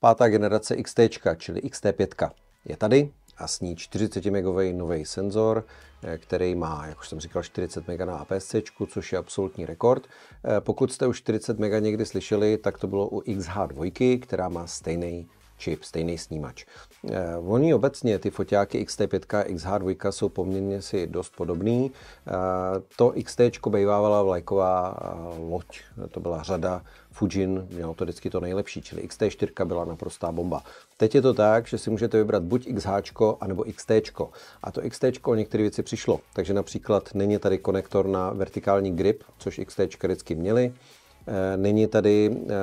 Pátá generace XT, čili XT5, je tady a s ní 40 MB nový senzor, eh, který má, jak už jsem říkal, 40 MB na APS, což je absolutní rekord. Eh, pokud jste už 40 MB někdy slyšeli, tak to bylo u XH2, která má stejný čip, stejný snímač. Eh, Oni obecně, ty foťáky XT5 a XH2 jsou poměrně si dost podobný. Eh, to XT bývávala vlajková eh, loď, to byla řada Fujin mělo to vždycky to nejlepší, čili XT4 byla naprostá bomba. Teď je to tak, že si můžete vybrat buď XH, anebo XT. A to XT o některé věci přišlo. Takže například není tady konektor na vertikální grip, což XT vždycky měli. Eh, není tady eh,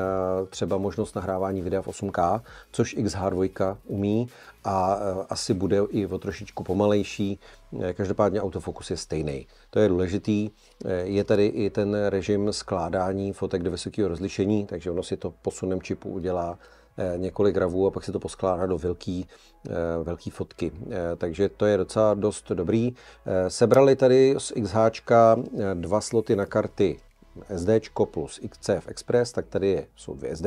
třeba možnost nahrávání videa v 8K, což XH2 umí a eh, asi bude i o trošičku pomalejší. Každopádně autofokus je stejný. To je důležitý. Je tady i ten režim skládání fotek do vysokého rozlišení, takže ono si to posunem čipu udělá několik gravů a pak se to poskládá do velký, velký fotky. Takže to je docela dost dobrý. Sebrali tady z XH dva sloty na karty SD plus XCF Express, tak tady je, jsou dvě SD,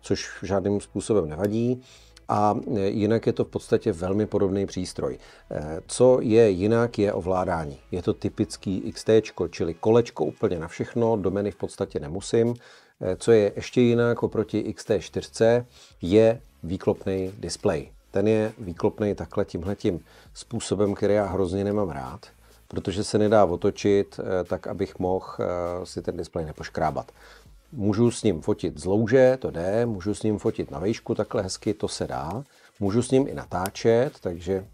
což žádným způsobem nevadí. A e, jinak je to v podstatě velmi podobný přístroj. E, co je jinak, je ovládání. Je to typický XT, čili kolečko úplně na všechno, domeny v podstatě nemusím. E, co je ještě jinak oproti XT4, je výklopný displej. Ten je výklopný takhle tímhletím způsobem, který já hrozně nemám rád protože se nedá otočit eh, tak, abych mohl eh, si ten displej nepoškrábat. Můžu s ním fotit z louže, to jde, můžu s ním fotit na vejšku takhle hezky, to se dá. Můžu s ním i natáčet, takže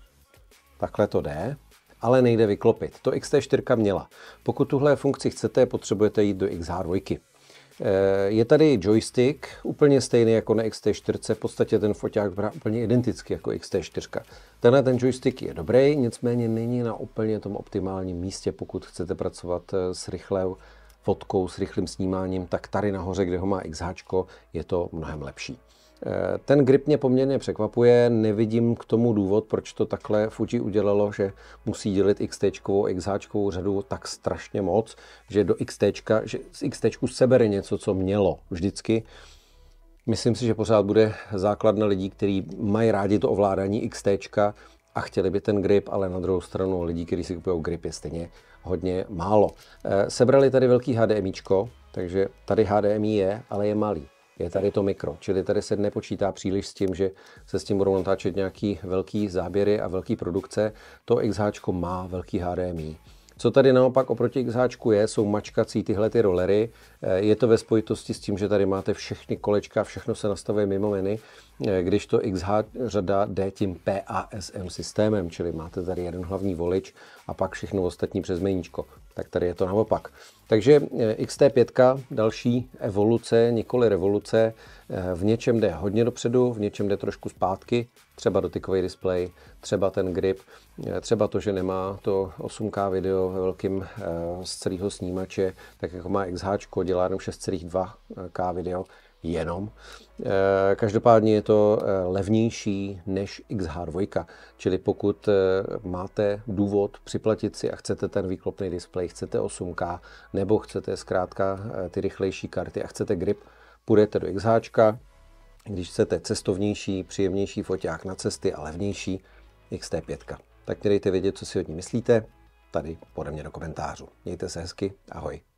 takhle to jde, ale nejde vyklopit. To XT4 měla. Pokud tuhle funkci chcete, potřebujete jít do XH2. Eh, je tady joystick, úplně stejný jako na XT4, v podstatě ten foťák vypadá úplně identicky jako XT4. Tenhle ten joystick je dobrý, nicméně není na úplně tom optimálním místě, pokud chcete pracovat eh, s rychlou fotkou, s rychlým snímáním, tak tady nahoře, kde ho má XH, je to mnohem lepší. Eh, ten grip mě poměrně překvapuje, nevidím k tomu důvod, proč to takhle Fuji udělalo, že musí dělit XT, XH řadu tak strašně moc, že do XT, že z XT sebere něco, co mělo vždycky. Myslím si, že pořád bude základna lidí, kteří mají rádi to ovládání XT a chtěli by ten grip, ale na druhou stranu lidí, kteří si kupují grip, je stejně hodně málo. Eh, sebrali tady velký HDMIčko, takže tady HDMI je, ale je malý je tady to mikro. Čili tady se nepočítá příliš s tím, že se s tím budou natáčet nějaký velký záběry a velký produkce. To XH má velký HDMI. Co tady naopak oproti XH je, jsou mačkací tyhle ty rollery. Eh, je to ve spojitosti s tím, že tady máte všechny kolečka, všechno se nastavuje mimo menu. Eh, když to XH řada jde tím PASM systémem, čili máte tady jeden hlavní volič a pak všechno ostatní přes meníčko. Tak tady je to naopak. Takže eh, XT5, další evoluce, nikoli revoluce, eh, v něčem jde hodně dopředu, v něčem jde trošku zpátky, třeba dotykový displej, třeba ten grip, třeba to, že nemá to 8K video ve velkým z celého snímače, tak jako má XH, dělá jenom 6,2K video, jenom. Eh, každopádně je to eh, levnější než XH2, čili pokud eh, máte důvod připlatit si a chcete ten výklopný displej, chcete 8K, nebo chcete zkrátka ty rychlejší karty a chcete grip, půjdete do XH, když chcete cestovnější, příjemnější foťák na cesty a levnější XT5. Tak mi dejte vědět, co si od ní myslíte, tady pode mě do komentářů. Mějte se hezky, ahoj.